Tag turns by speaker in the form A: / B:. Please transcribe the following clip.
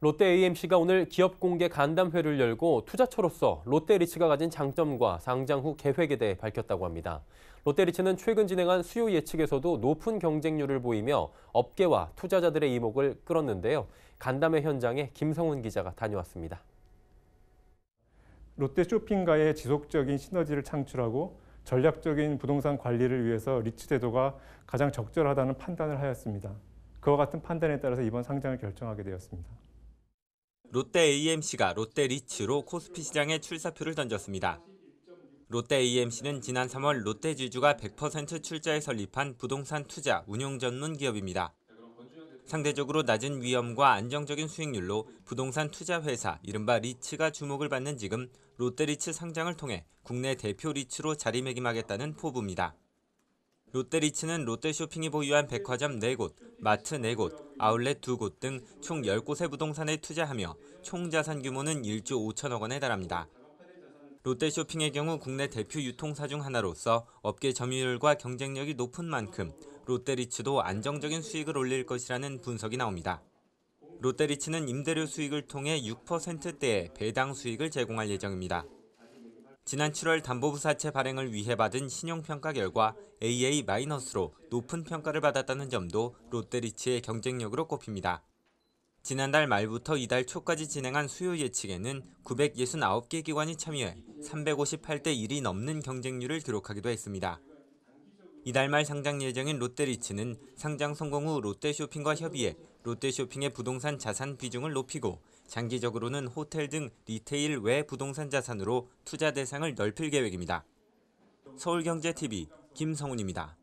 A: 롯데AMC가 오늘 기업 공개 간담회를 열고 투자처로서 롯데리츠가 가진 장점과 상장 후 계획에 대해 밝혔다고 합니다. 롯데리츠는 최근 진행한 수요 예측에서도 높은 경쟁률을 보이며 업계와 투자자들의 이목을 끌었는데요. 간담회 현장에 김성훈 기자가 다녀왔습니다.
B: 롯데 쇼핑과의 지속적인 시너지를 창출하고 전략적인 부동산 관리를 위해서 리츠 제도가 가장 적절하다는 판단을 하였습니다. 그와 같은 판단에 따라서 이번 상장을 결정하게 되었습니다.
C: 롯데 AMC가 롯데 리츠로 코스피 시장에 출사표를 던졌습니다. 롯데 AMC는 지난 3월 롯데지주가 100% 출자에 설립한 부동산 투자 운용 전문 기업입니다. 상대적으로 낮은 위험과 안정적인 수익률로 부동산 투자 회사 이른바 리츠가 주목을 받는 지금 롯데리츠 상장을 통해 국내 대표 리츠로 자리매김하겠다는 포부입니다. 롯데리츠는 롯데쇼핑이 보유한 백화점 4곳, 마트 4곳, 아울렛 두 곳 등 총 10곳의 부동산에 투자하며 총 자산 규모는 1조 5천억 원에 달합니다. 롯데쇼핑의 경우 국내 대표 유통사 중 하나로서 업계 점유율과 경쟁력이 높은 만큼 롯데리츠도 안정적인 수익을 올릴 것이라는 분석이 나옵니다. 롯데리츠는 임대료 수익을 통해 6%대의 배당 수익을 제공할 예정입니다. 지난 7월 담보부 사채 발행을 위해 받은 신용평가 결과 AA-로 높은 평가를 받았다는 점도 롯데리츠의 경쟁력으로 꼽힙니다. 지난달 말부터 이달 초까지 진행한 수요 예측에는 969개 기관이 참여해 358대 1이 넘는 경쟁률을 기록하기도 했습니다. 이달 말 상장 예정인 롯데리츠는 상장 성공 후 롯데쇼핑과 협의해 롯데쇼핑의 부동산 자산 비중을 높이고 장기적으로는 호텔 등 리테일 외 부동산 자산으로 투자 대상을 넓힐 계획입니다. 서울경제TV 김성훈입니다.